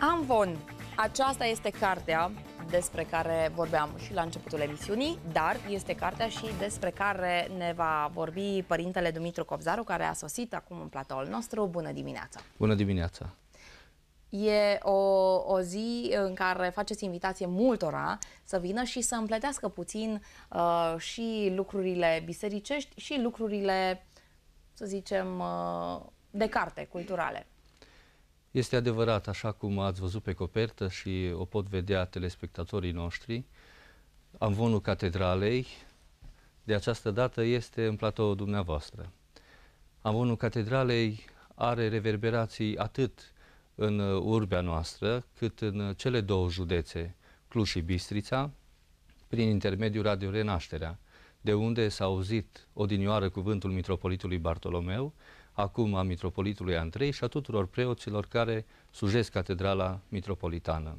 Amvon. Aceasta este cartea despre care vorbeam și la începutul emisiunii, dar este cartea și despre care ne va vorbi părintele Dumitru Cobzaru, care a sosit acum în platoul nostru. Bună dimineața! Bună dimineața! E o, o zi în care faceți invitație multora să vină și să împletească puțin uh, și lucrurile bisericești și lucrurile, să zicem, uh, de carte, culturale. Este adevărat, așa cum ați văzut pe copertă și o pot vedea telespectatorii noștri, amvonul catedralei de această dată este în platou dumneavoastră. Amvonul catedralei are reverberații atât în urbea noastră, cât în cele două județe, Cluj și Bistrița, prin intermediul Radio Renașterea, de unde s-a auzit odinioară cuvântul mitropolitului Bartolomeu, acum a Mitropolitului Andrei și a tuturor preoților care sujesc Catedrala Mitropolitană.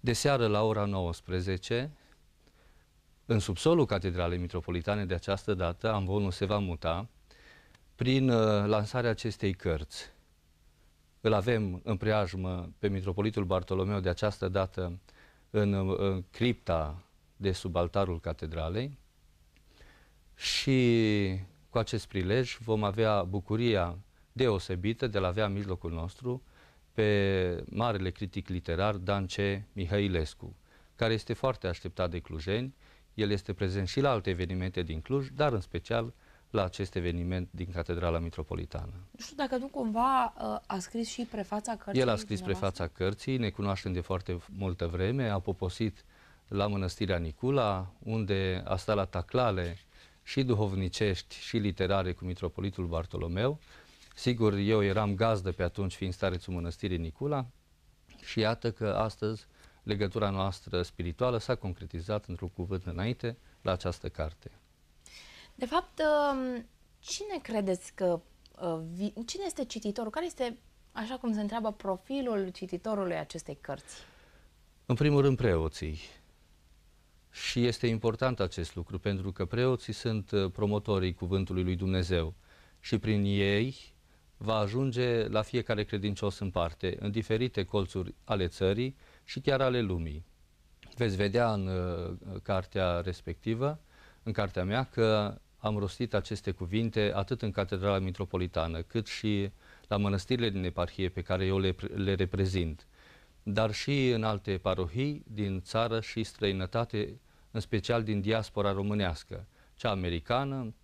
De seară la ora 19, în subsolul Catedralei Mitropolitane de această dată, amvonul se va muta prin uh, lansarea acestei cărți. Îl avem în preajmă pe Mitropolitul Bartolomeu de această dată în, uh, în cripta de sub altarul catedralei și cu acest prilej vom avea bucuria deosebită de a avea în mijlocul nostru pe marele critic literar Dance Mihailescu, care este foarte așteptat de clujeni. El este prezent și la alte evenimente din Cluj, dar în special la acest eveniment din Catedrala Metropolitană. Nu știu dacă nu cumva uh, a scris și prefața cărții. El a scris prefața cărții, ne cunoaștem de foarte multă vreme, a poposit la Mănăstirea Nicula, unde a stat la taclale și duhovnicești și literare cu Mitropolitul Bartolomeu. Sigur, eu eram gazdă pe atunci, fiind starețul mănăstirii Nicula și iată că astăzi legătura noastră spirituală s-a concretizat într-un cuvânt înainte la această carte. De fapt, um, cine credeți că... Uh, cine este cititorul? Care este, așa cum se întreabă, profilul cititorului acestei cărți? În primul rând, preoții și este important acest lucru, pentru că preoții sunt uh, promotorii cuvântului lui Dumnezeu și prin ei va ajunge la fiecare credincios în parte, în diferite colțuri ale țării și chiar ale lumii. Veți vedea în uh, cartea respectivă, în cartea mea, că am rostit aceste cuvinte atât în Catedrala Metropolitană, cât și la mănăstirile din eparhie pe care eu le, le reprezint dar și în alte parohii din țară și străinătate, în special din diaspora românească, cea americană,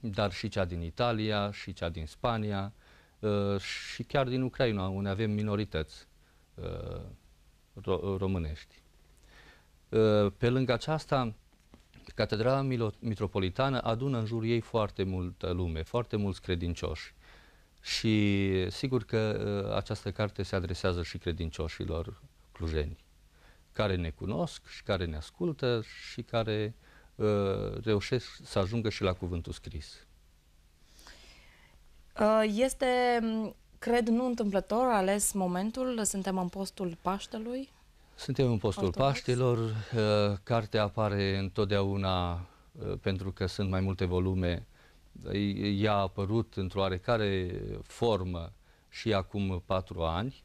dar și cea din Italia, și cea din Spania, uh, și chiar din Ucraina, unde avem minorități uh, românești. Uh, pe lângă aceasta, Catedrala Mitropolitană adună în jur ei foarte multă lume, foarte mulți credincioși. Și sigur că uh, această carte se adresează și credincioșilor clujeni, care ne cunosc și care ne ascultă și care uh, reușesc să ajungă și la cuvântul scris. Uh, este, cred, nu întâmplător ales momentul, suntem în postul Paștelui? Suntem în postul Ortodox. Paștelor, uh, cartea apare întotdeauna uh, pentru că sunt mai multe volume ea a apărut într-o oarecare formă și acum patru ani.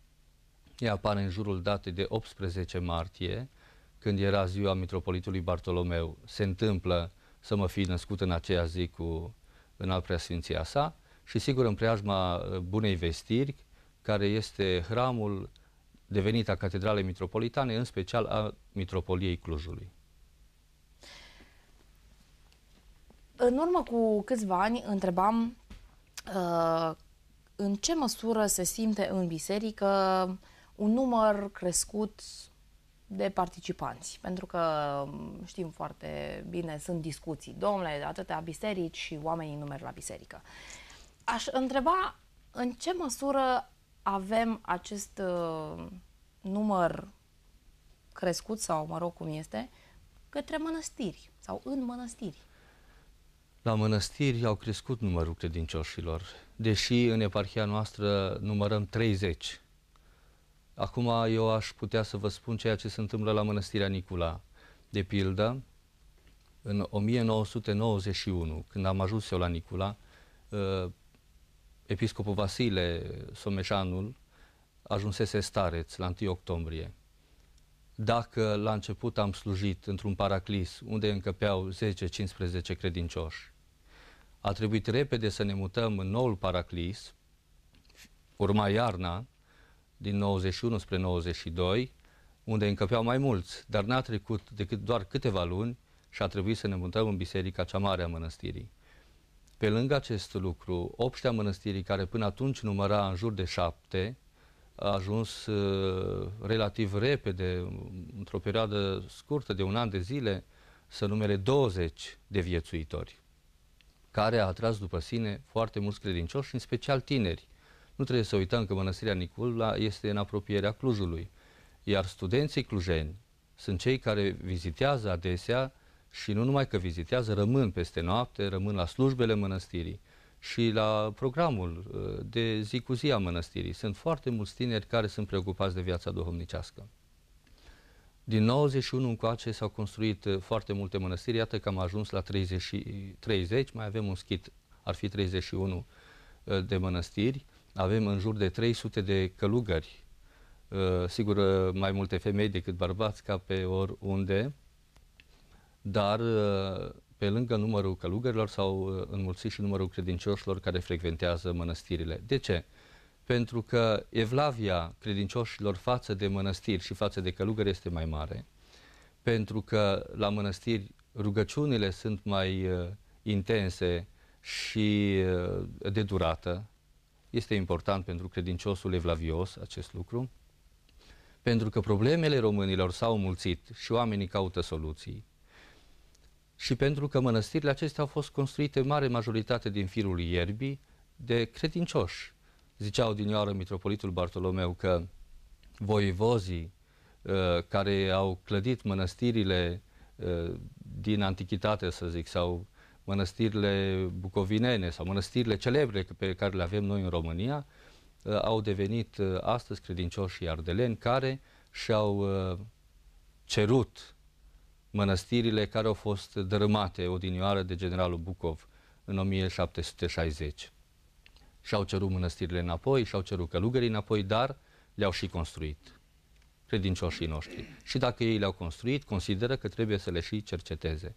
Ea apare în jurul datei de 18 martie, când era ziua Mitropolitului Bartolomeu. Se întâmplă să mă fi născut în aceea zi cu în al preasfinția sa și sigur în preajma uh, Bunei Vestiri, care este hramul devenit a Catedralei Mitropolitane, în special a Mitropoliei Clujului. În urmă cu câțiva ani întrebam uh, în ce măsură se simte în biserică un număr crescut de participanți, pentru că um, știm foarte bine, sunt discuții, domnule, atâtea biserici și oamenii nu merg la biserică. Aș întreba în ce măsură avem acest uh, număr crescut sau, mă rog, cum este, către mănăstiri sau în mănăstiri. La mănăstiri au crescut numărul credincioșilor, deși în eparhia noastră numărăm 30. Acum eu aș putea să vă spun ceea ce se întâmplă la mănăstirea Nicula. De pildă, în 1991, când am ajuns eu la Nicula, ă, episcopul Vasile Someșanul ajunsese stareț la 1 octombrie. Dacă la început am slujit într-un paraclis unde încăpeau 10-15 credincioși, a trebuit repede să ne mutăm în noul Paraclis, urma iarna din 91 spre 92, unde încăpeau mai mulți, dar n-a trecut decât doar câteva luni și a trebuit să ne mutăm în biserica cea mare a mănăstirii. Pe lângă acest lucru, obștea mănăstirii, care până atunci număra în jur de șapte, a ajuns uh, relativ repede, într-o perioadă scurtă de un an de zile, să numere 20 de viețuitori care a atras după sine foarte mulți credincioși, în special tineri. Nu trebuie să uităm că Mănăstirea Nicula este în apropierea Clujului, iar studenții clujeni sunt cei care vizitează adesea și nu numai că vizitează, rămân peste noapte, rămân la slujbele mănăstirii și la programul uh, de zi cu zi a mănăstirii. Sunt foarte mulți tineri care sunt preocupați de viața duhovnicească. Din 91 încoace s-au construit uh, foarte multe mănăstiri, iată că am ajuns la 30, 30 mai avem un schit, ar fi 31 uh, de mănăstiri, avem în jur de 300 de călugări, uh, sigur mai multe femei decât bărbați ca pe oriunde, dar pe lângă numărul călugărilor s-au înmulțit și numărul credincioșilor care frecventează mănăstirile. De ce? pentru că evlavia credincioșilor față de mănăstiri și față de călugări este mai mare, pentru că la mănăstiri rugăciunile sunt mai uh, intense și uh, de durată. Este important pentru credinciosul evlavios acest lucru, pentru că problemele românilor s-au mulțit și oamenii caută soluții. Și pentru că mănăstirile acestea au fost construite în mare majoritate din firul ierbii de credincioși Zicea odinioară Mitropolitul Bartolomeu că voivozii uh, care au clădit mănăstirile uh, din antichitate, să zic, sau mănăstirile bucovinene sau mănăstirile celebre pe care le avem noi în România, uh, au devenit astăzi credincioși și ardeleni care și-au cerut mănăstirile care au fost dărâmate odinioară de generalul Bucov în 1760 și-au cerut mănăstirile înapoi, și-au cerut călugării înapoi, dar le-au și construit credincioșii noștri. Și dacă ei le-au construit, consideră că trebuie să le și cerceteze.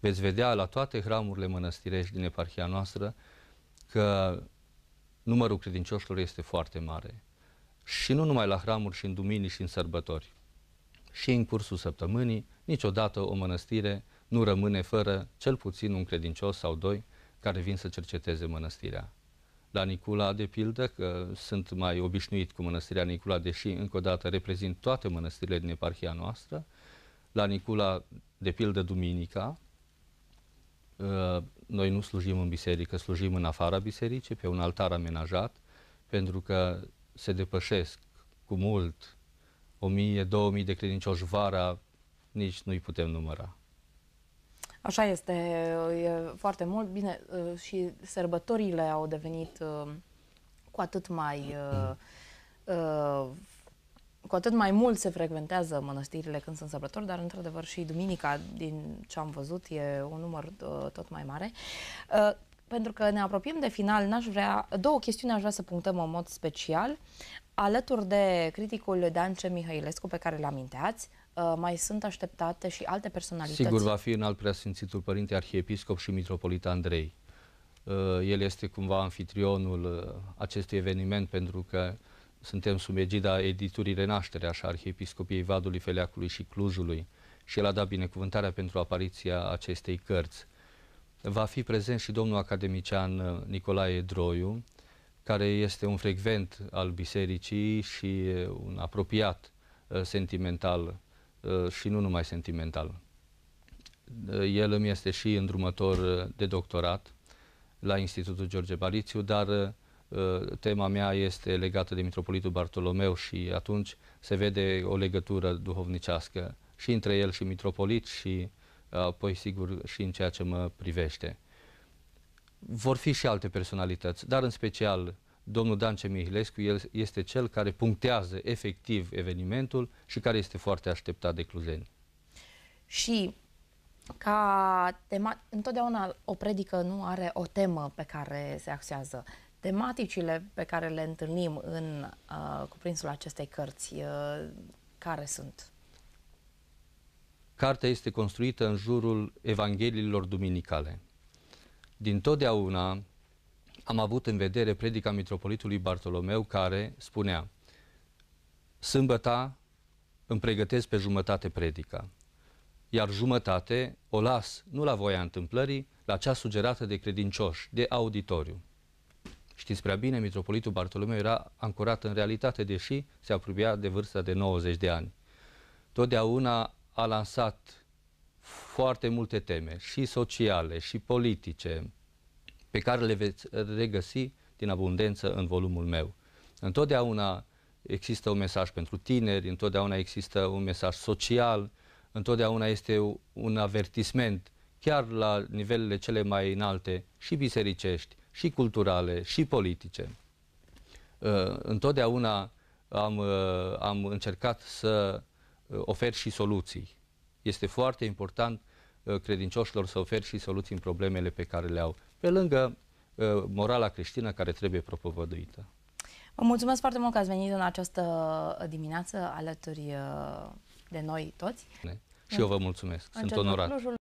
Veți vedea la toate hramurile mănăstirești din eparhia noastră că numărul credincioșilor este foarte mare. Și nu numai la hramuri, și în duminii, și în sărbători. Și în cursul săptămânii, niciodată o mănăstire nu rămâne fără cel puțin un credincios sau doi care vin să cerceteze mănăstirea la Nicula, de pildă, că sunt mai obișnuit cu mănăstirea Nicula, deși încă o dată reprezint toate mănăstirile din eparhia noastră, la Nicula, de pildă, duminica, uh, noi nu slujim în biserică, slujim în afara bisericii, pe un altar amenajat, pentru că se depășesc cu mult o mie, două mii de credincioși vara, nici nu-i putem număra. Așa este, e foarte mult. Bine, și sărbătorile au devenit cu atât mai cu atât mai mult se frecventează mănăstirile când sunt sărbători, dar într-adevăr și duminica, din ce am văzut, e un număr tot mai mare. pentru că ne apropiem de final, n-aș vrea, două chestiuni aș vrea să punctăm în mod special, alături de criticul Dan C. Mihailescu pe care l aminteați, Uh, mai sunt așteptate și alte personalități. Sigur, va fi în alt preasfințitul Părinte Arhiepiscop și Mitropolit Andrei. Uh, el este cumva anfitrionul uh, acestui eveniment pentru că suntem sub egida editurii Renaștere, așa, Arhiepiscopiei Vadului, Feleacului și Clujului și el a dat binecuvântarea pentru apariția acestei cărți. Va fi prezent și domnul academician uh, Nicolae Droiu, care este un frecvent al bisericii și uh, un apropiat uh, sentimental Uh, și nu numai sentimental. Uh, el îmi este și îndrumător uh, de doctorat la Institutul George Barițiu, dar tema mea este legată de Mitropolitul Bartolomeu și atunci se vede o legătură duhovnicească și între el și mitropolit și apoi sigur și în ceea ce mă privește. Vor fi și alte personalități, dar în special domnul Dance Mihilescu, el este cel care punctează efectiv evenimentul și care este foarte așteptat de cluzeni. Și ca tema, întotdeauna o predică nu are o temă pe care se axează. Tematicile pe care le întâlnim în uh, cuprinsul acestei cărți, uh, care sunt? Cartea este construită în jurul Evangheliilor Duminicale. Din totdeauna, am avut în vedere predica Mitropolitului Bartolomeu care spunea Sâmbăta îmi pregătesc pe jumătate predica, iar jumătate o las nu la voia întâmplării, la cea sugerată de credincioși, de auditoriu. Știți prea bine, Mitropolitul Bartolomeu era ancorat în realitate, deși se apropia de vârsta de 90 de ani. Totdeauna a lansat foarte multe teme, și sociale, și politice, pe care le veți regăsi din abundență în volumul meu. Întotdeauna există un mesaj pentru tineri, întotdeauna există un mesaj social, întotdeauna este un avertisment, chiar la nivelele cele mai înalte, și bisericești, și culturale, și politice. Uh, întotdeauna am, uh, am încercat să uh, ofer și soluții. Este foarte important credincioșilor să ofer și soluții în problemele pe care le au pe lângă uh, morala creștină care trebuie propovăduită. Vă mulțumesc foarte mult că ați venit în această dimineață alături uh, de noi toți. Ne. Și eu vă mulțumesc. Încet Sunt onorat.